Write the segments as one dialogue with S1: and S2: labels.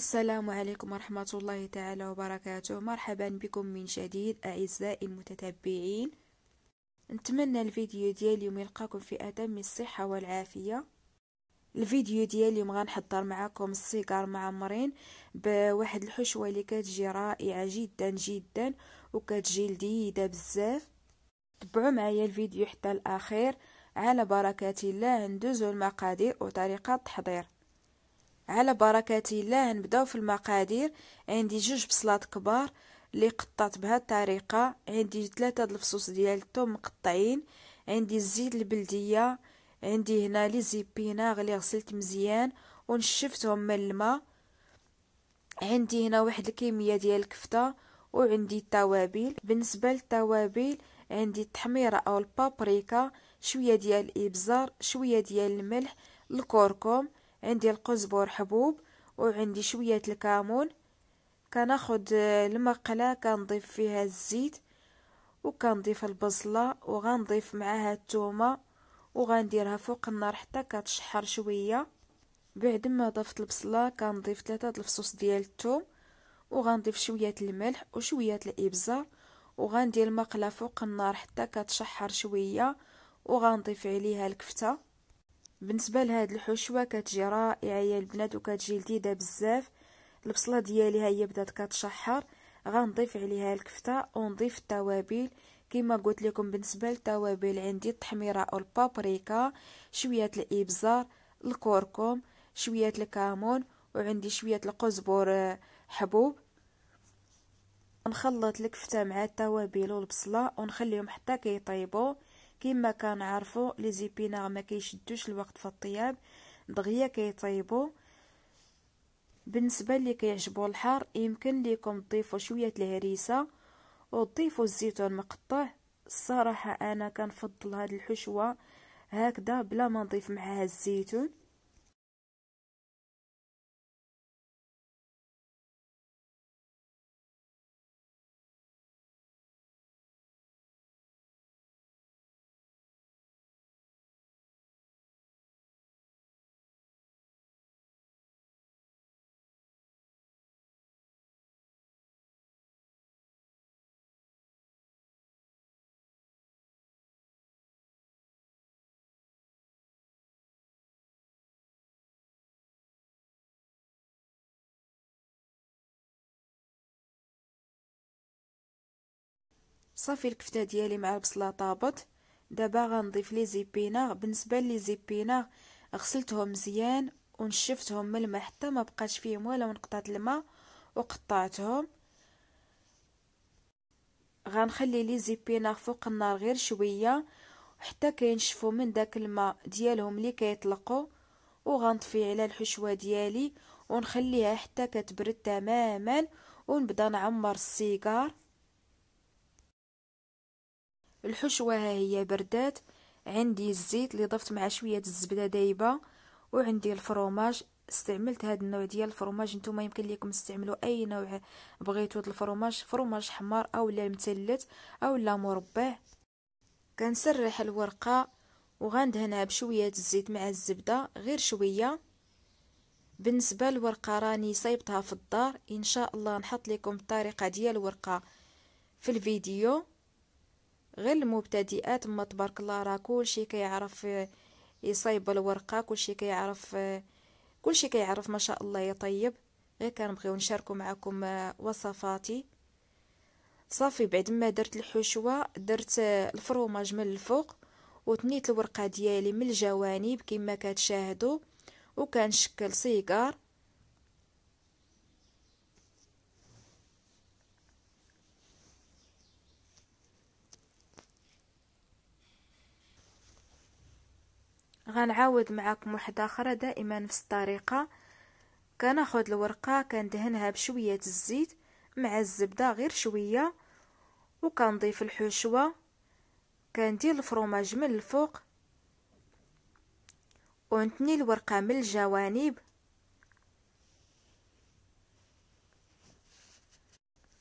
S1: السلام عليكم ورحمة الله تعالى وبركاته مرحبا بكم من جديد أعزائي المتتبعين نتمنى الفيديو ديال اليوم يلقاكم في أتم الصحة والعافية الفيديو ديال اليوم غنحضر معكم السيجار معمرين بواحد الحشوة اللي كتجي رائعة جدا جدا وكتجي لذيذة بزاف تبعوا معايا الفيديو حتى الأخير على بركة الله ندوزو المقادير وطريقة التحضير على بركة الله نبداو في المقادير عندي جوج بصلات كبار اللي قطعت بهذه الطريقه عندي ثلاثه د الفصوص ديال الثوم مقطعين عندي الزيت البلديه عندي هنا لي زيبيناغ اللي غسلت مزيان ونشفتهم من الماء عندي هنا واحد الكميه ديال الكفته وعندي التوابل بالنسبه للتوابل عندي التحميره او البابريكا شويه ديال الابزار شويه ديال الملح الكركم عندي القزبر حبوب وعندي شوية الكامون كناخد آه، المقلة كنضيف فيها الزيت وكنضيف البصلة وغنضيف معاها التومة وغنديرها فوق النار حتى كتشحر شوية بعد ما ضفت البصلة كنضيف ثلاثة الفصوص ديال التوم وغنضيف شوية الملح وشوية الإبزة وغندير المقلة فوق النار حتى كتشحر شوية وغنضيف عليها الكفتة بالنسبه لهاد الحشوه كتجي رائعه يا البنات وكتجي لذيذه بزاف البصله ديالي ها هي بدات كتشحر غنضيف عليها الكفته ونضيف التوابل كما قلت لكم بالنسبه للتوابل عندي التحميره والبابريكا شويه الابزار الكركم شويه الكمون وعندي شويه القزبر حبوب نخلط الكفته مع التوابل والبصله ونخليهم حتى كيطيبوا كي كيما كنعرفوا لي زيبينار ما كيشدوش الوقت في الطياب دغيا كيطيبوا بالنسبه اللي كيعجبو الحار يمكن ليكم تضيفوا شويه الهريسه وتضيفوا الزيتون مقطع الصراحه انا كنفضل هاد الحشوه هكذا بلا ما نضيف معها الزيتون صافي الكفته ديالي مع البصله طابت دابا غنضيف لي زيبيناغ بالنسبه لي زيبيناغ غسلتهم مزيان ونشفتهم من الماء حتى ما بقاش فيهم ولا نقطه الماء وقطعتهم غنخلي لي زيبيناغ فوق النار غير شويه حتى كينشفوا من داك الماء ديالهم اللي كيطلقوا وغنطفي على الحشوه ديالي ونخليها حتى كتبرد تماما ونبدا نعمر السيجار الحشوة هي بردات عندي الزيت اللي ضفت مع شوية الزبدة دايبة وعندي الفروماج استعملت هذا النوع ديال الفروماج نتوما يمكن لكم تستعملوا اي نوع بغيتو الفروماج فروماج حمار او لا مثلث او لا مربع كنسرح الورقه وغندهنها بشويه الزيت مع الزبده غير شويه بالنسبه للورقه راني صايبتها في الدار ان شاء الله نحط لكم الطريقه ديال الورقه في الفيديو غير المبتدئات ما تبارك الله راه كلشي كيعرف آه، يصايب الورقه كلشي كيعرف آه، كلشي كيعرف ما شاء الله يطيب غير كنبغيو نشاركو معكم آه، وصفاتي صافي بعد ما درت الحشوه درت الفروماج من الفوق وتنيت الورقه ديالي من الجوانب كما كتشاهدوا وكنشكل سيجار غنعاود معاكم واحدة اخرى دائما نفس الطريقه كناخد الورقه كندهنها بشويه الزيت مع الزبده غير شويه وكنضيف الحشوه كندير الفروماج من الفوق ونتني الورقه من الجوانب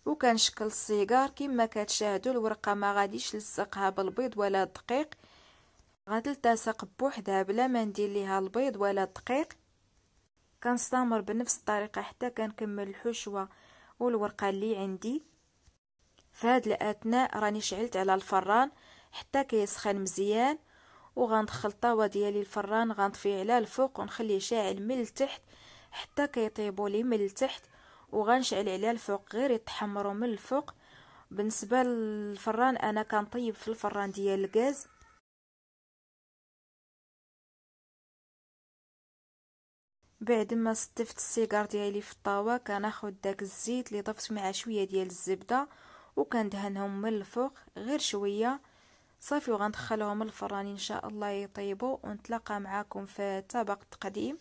S1: وكنشكل السيجار كما كتشاهدوا الورقه ما غاديش نلصقها بالبيض ولا الدقيق غادي لطاسة بوحدها بلا ما ندير ليها البيض ولا الدقيق كنستمر بنفس الطريقة حتى كنكمل الحشوة والورقة اللي عندي فهاد الاثناء راني شعلت على الفران حتى كيسخن مزيان وغندخل الطاوه ديالي الفران غنطفيه على الفوق ونخليه شاعل من التحت حتى كيطيبوا لي من التحت وغنشعل على الفوق غير يتحمروا من الفوق بالنسبه للفران انا كنطيب في الفران ديال الغاز بعد ما صدفت السيجار ديالي في الطاوه كناخد داك الزيت اللي ضفت مع شويه ديال الزبده وكندهنهم من الفوق غير شويه صافي وغندخلهم الفران ان شاء الله يطيبوا ونتلاقى معاكم في طبق تقديم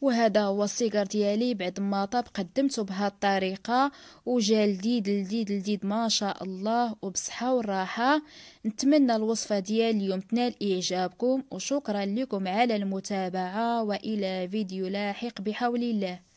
S1: وهذا هو السيجار ديالي بعد ما طاب قدمته بهذه الطريقه وجا لذيذ لذيذ لذيذ ما شاء الله وبصحه وراحه نتمنى الوصفه ديال اليوم تنال اعجابكم وشكرا لكم على المتابعه والى فيديو لاحق بحول الله